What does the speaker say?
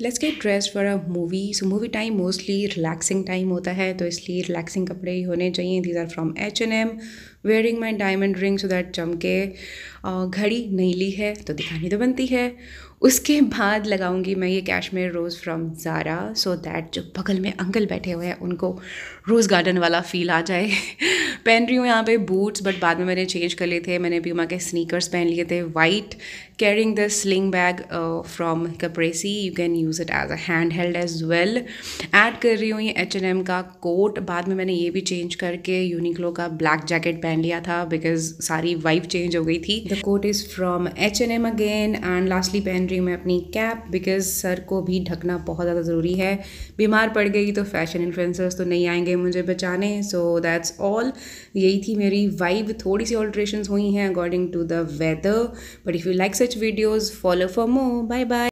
let's get dress for a movie so movie time mostly relaxing time होता है तो इसलिए रिलैक्सिंग कपड़े ही होने चाहिए these are from H N M wearing my diamond ring so that चमके घड़ी नहीं ली है तो दिखानी तो बनती है उसके बाद लगाऊंगी मैं ये cashmere rose from Zara so that जो बगल में अंकल बैठे हुए हैं उनको रोज़ गार्डन वाला फील आ जाए पहन रही हूँ यहाँ पे बूट्स बट बाद में मैंने चेंज कर लिए थे मैंने वहाँ के स्नीकर्स पहन लिए थे white carrying the sling bag from Caprese you can use it as a hand held as well add कर रही हूँ ये एच एन एम का कोट बाद में मैंने ये भी चेंज करके यूनिक्लो का ब्लैक जैकेट पहन लिया था बिकॉज सारी वाइफ चेंज हो गई थी the coat is from H N M again and lastly पहन रही हूँ मैं अपनी कैप बिकॉज सर को भी ढकना बहुत ज़्यादा ज़रूरी है बीमार पड़ गई तो फैशन इन्फ्लुएंसर्स तो नहीं आएंगे मुझे बचाने सो दैट्स ऑल यही थी मेरी वाइब थोड़ी सी ऑल्ट्रेशन हुई हैं according to the weather but if you like such videos follow for more bye bye